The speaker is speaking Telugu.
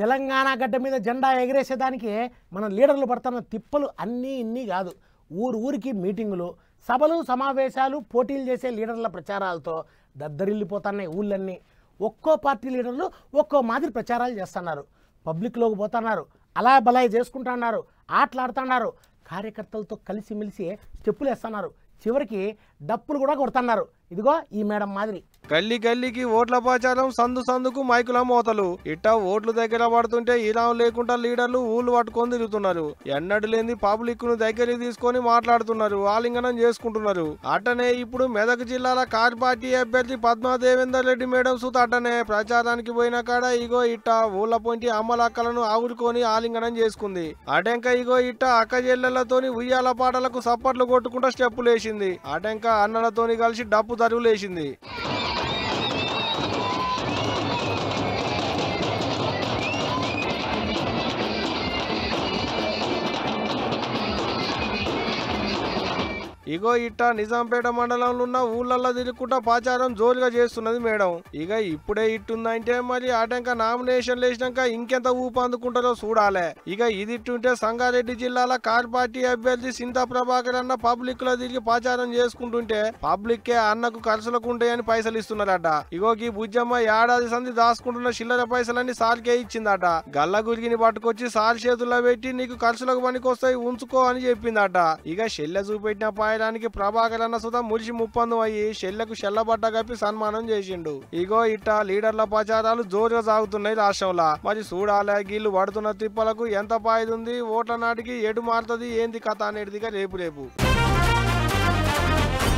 తెలంగాణ గడ్డ మీద జెండా ఎగరేసేదానికి మన లీడర్లు పడుతున్న తిప్పలు అన్నీ ఇన్ని కాదు ఊరు ఊరికి మీటింగులు సభలు సమావేశాలు పోటీలు చేసే లీడర్ల ప్రచారాలతో దద్దరిల్లిపోతున్నాయి ఊళ్ళన్నీ ఒక్కో పార్టీ లీడర్లు ఒక్కో మాదిరి ప్రచారాలు చేస్తున్నారు పబ్లిక్లోకి పోతున్నారు అలా బలాయి చేసుకుంటున్నారు ఆటలాడుతున్నారు కార్యకర్తలతో కలిసిమెలిసి స్టెప్పులు వేస్తున్నారు చివరికి డప్పులు కూడా కొడుతున్నారు ఇదిగో ఈ మేడం మాదిరి గల్లి గల్లికి ఓట్ల ప్రచారం సందు సందుకు మైకుల మోతలు ఇట్ట ఓట్లు దగ్గర పడుతుంటే ఇలా లేకుండా లీడర్లు ఊళ్ళు పట్టుకొని తిరుగుతున్నారు ఎన్నడు లేని పబ్లిక్ ను దగ్గరికి తీసుకొని మాట్లాడుతున్నారు ఆలింగనం చేసుకుంటున్నారు అట్టనే ఇప్పుడు మెదక్ జిల్లాల కార్ పార్టీ అభ్యర్థి పద్మా దేవేందర్ రెడ్డి మేడం సూత అట్టనే ప్రచారానికి పోయిన కాడ ఇగో ఇట్ట ఊళ్ళ పొంటి అమ్మలక్కలను ఆవురుకొని ఆలింగనం చేసుకుంది అటెంక ఇగో ఇట్ట అక్క జిల్లలతోని ఉయ్యాల పాటలకు సప్పట్లు కొట్టుకుంటూ వేసింది అటెంక అన్నలతోని కలిసి డప్పు Dario legende ఇగో ఇట్ట నిజాంపేట మండలంలో ఉన్న ఊళ్ళల్లో తిరుగుకుంటా పాచారం జోరుగా చేస్తున్నది మేడం ఇక ఇప్పుడే ఇట్టుందంటే మరి ఆటంక నామినేషన్ వేసినాక ఇంకెంత ఊపు అందుకుంటారో చూడాలి ఇక ఇది ఇట్టుంటే సంగారెడ్డి జిల్లాల కార్ పార్టీ అభ్యర్థి సింతా ప్రభాకర్ అన్న పబ్లిక్ లో తిరిగి పాచారం చేసుకుంటుంటే పబ్లిక్ కే అన్నకు ఖర్చులకు ఉంటాయని పైసలు ఇస్తున్నారట ఇగో ఈ బుజ్జమ్మ ఏడాది సంధి దాచుకుంటున్న చిల్లర పైసలన్నీ సార్కే ఇచ్చిందట గల్ల గురిగిని పట్టుకొచ్చి సార్ చేతుల్లో పెట్టి నీకు ఖర్చులకు పనికొస్తాయి ఉంచుకో అని చెప్పిందట ఇక చెల్లె చూపెట్టిన పాయ రాయడానికి ప్రభాకర్ అన్న సుధా మురిసి ముప్పందు అయ్యి షెల్లకు షెల్లబడ్డ కప్పి సన్మానం చేసిండు ఇగో ఇట్ట లీడర్ల ప్రచారాలు జోరుగా సాగుతున్నాయి రాష్ట్రంలో మరి చూడాలే గీళ్ళు పడుతున్న తిప్పలకు ఎంత పాయిదుంది ఓట్ల నాటికి ఎటు మారుతుంది ఏంది కథ అనేటిదిగా రేపు రేపు